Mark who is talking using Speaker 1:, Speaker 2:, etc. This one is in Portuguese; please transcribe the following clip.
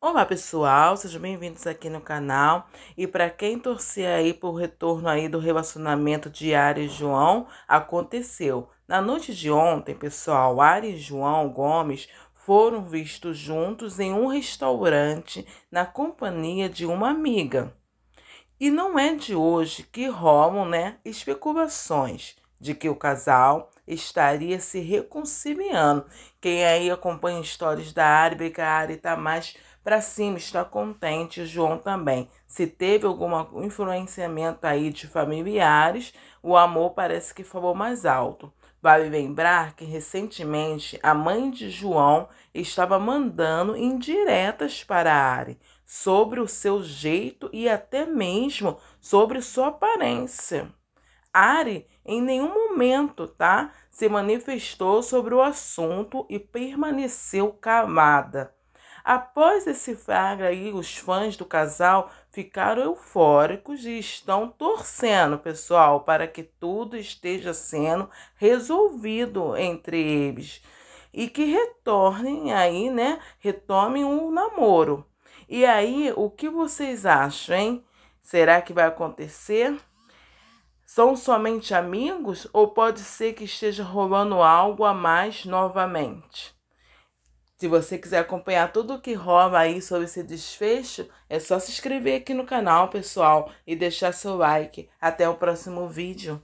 Speaker 1: Olá pessoal, sejam bem-vindos aqui no canal e para quem torcia aí por retorno aí do relacionamento de Ari e João, aconteceu. Na noite de ontem, pessoal, Ari e João Gomes foram vistos juntos em um restaurante na companhia de uma amiga. E não é de hoje que rolam, né, especulações de que o casal estaria se reconciliando. Quem aí acompanha histórias da Ari, que a Ari está mais para cima, está contente. João também. Se teve algum influenciamento aí de familiares, o amor parece que falou mais alto. Vale lembrar que recentemente a mãe de João estava mandando indiretas para Ari sobre o seu jeito e até mesmo sobre sua aparência. Ari em nenhum momento, tá, se manifestou sobre o assunto e permaneceu calada. Após esse flagra aí, os fãs do casal ficaram eufóricos e estão torcendo, pessoal, para que tudo esteja sendo resolvido entre eles e que retornem aí, né? Retomem o um namoro. E aí, o que vocês acham, hein? Será que vai acontecer? São somente amigos ou pode ser que esteja rolando algo a mais novamente? Se você quiser acompanhar tudo o que rola aí sobre esse desfecho, é só se inscrever aqui no canal, pessoal, e deixar seu like. Até o próximo vídeo.